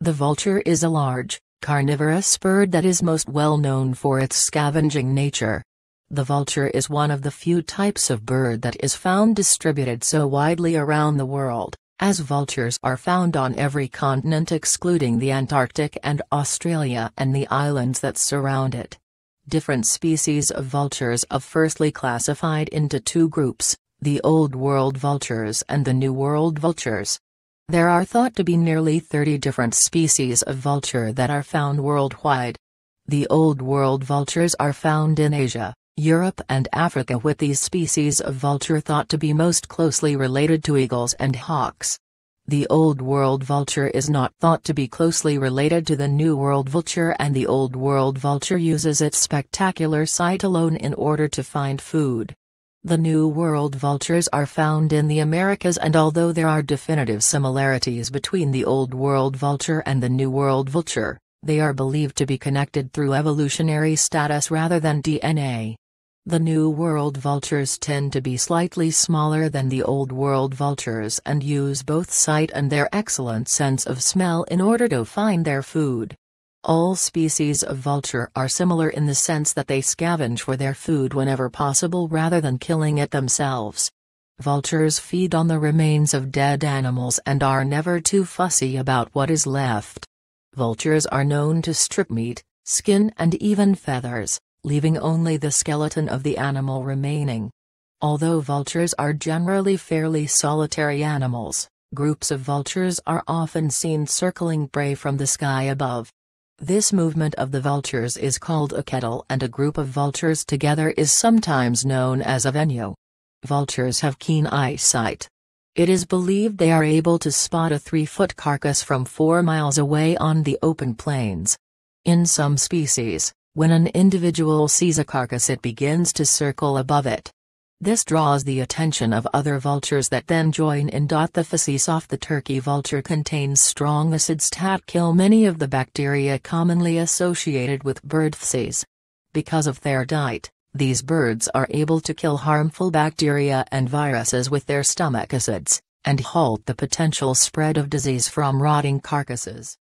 The vulture is a large, carnivorous bird that is most well known for its scavenging nature. The vulture is one of the few types of bird that is found distributed so widely around the world, as vultures are found on every continent excluding the Antarctic and Australia and the islands that surround it. Different species of vultures are firstly classified into two groups, the Old World vultures and the New World vultures. There are thought to be nearly 30 different species of vulture that are found worldwide. The Old World vultures are found in Asia, Europe and Africa with these species of vulture thought to be most closely related to eagles and hawks. The Old World vulture is not thought to be closely related to the New World vulture and the Old World vulture uses its spectacular sight alone in order to find food. The New World vultures are found in the Americas and although there are definitive similarities between the Old World vulture and the New World vulture, they are believed to be connected through evolutionary status rather than DNA. The New World vultures tend to be slightly smaller than the Old World vultures and use both sight and their excellent sense of smell in order to find their food. All species of vulture are similar in the sense that they scavenge for their food whenever possible rather than killing it themselves. Vultures feed on the remains of dead animals and are never too fussy about what is left. Vultures are known to strip meat, skin and even feathers, leaving only the skeleton of the animal remaining. Although vultures are generally fairly solitary animals, groups of vultures are often seen circling prey from the sky above. This movement of the vultures is called a kettle and a group of vultures together is sometimes known as a venue. Vultures have keen eyesight. It is believed they are able to spot a three-foot carcass from four miles away on the open plains. In some species, when an individual sees a carcass it begins to circle above it. This draws the attention of other vultures that then join in. The feces of the turkey vulture contains strong acids that kill many of the bacteria commonly associated with bird feces. Because of their diet, these birds are able to kill harmful bacteria and viruses with their stomach acids, and halt the potential spread of disease from rotting carcasses.